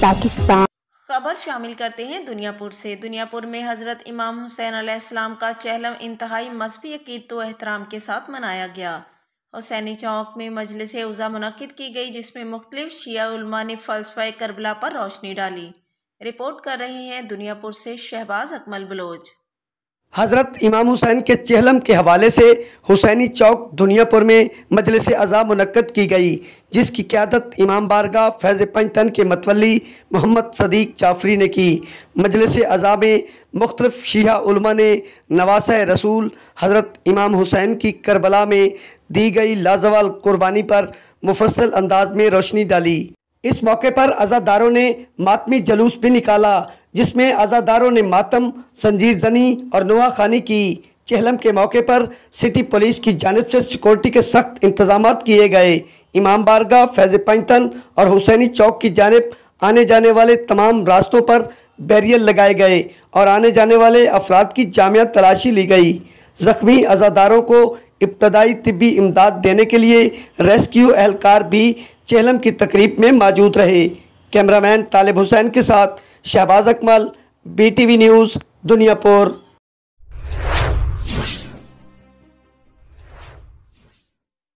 पाकिस्तान खबर शामिल करते हैं दुनियापुर से दुनियापुर में हज़रत इमाम हुसैन अलैहिस्सलाम का चहलम इंतहाई मजहबी अकीदत तो व एहतराम के साथ मनाया गया हुसैनी चौक में मजलिस उज़ा मुनद की गई जिसमें मुख्तलिफ शिया ने फ़लसफ़ा करबला पर रोशनी डाली रिपोर्ट कर रहे हैं दुनियापुर से शहबाज अकमल बलोच हज़रत इमाम हुसैन के चहलम के हवाले से हुसैनी चौक दुनियापुर में मजलिस अज़ा मनक़द की गई जिसकी क्यादत इमाम बारगा फैज़ पंचतन के मतवली मोहम्मद सदीक जाफरी ने की मजलिस अज़ा में मुख्तफ शीहा ने नवास रसूल हज़रत इमाम हुसैन की करबला में दी गई लाजवाल कुर्बानी पर मुफसल अंदाज में रोशनी डाली इस मौके पर आज़ादारों ने मातमी जलूस भी निकाला जिसमें आज़ादारों ने मातम संजीर जनी और नुआ खानी की चहलम के मौके पर सिटी पुलिस की जानब से सिक्योरिटी के सख्त इंतजाम किए गए इमाम बारगा फैज़ पैंतन और हुसैनी चौक की जानब आने जाने वाले तमाम रास्तों पर बैरियर लगाए गए और आने जाने वाले अफराद की जामिया तलाशी ली गई ज़ख्मी अजादारों को इब्तदाई तबी इमदाद देने के लिए रेस्क्यू एहलकार भी चेहलम की तकरीब में मौजूद रहे कैमरामैन तालिब हुसैन के साथ Shahbaz Akmal B T V news Duniyapur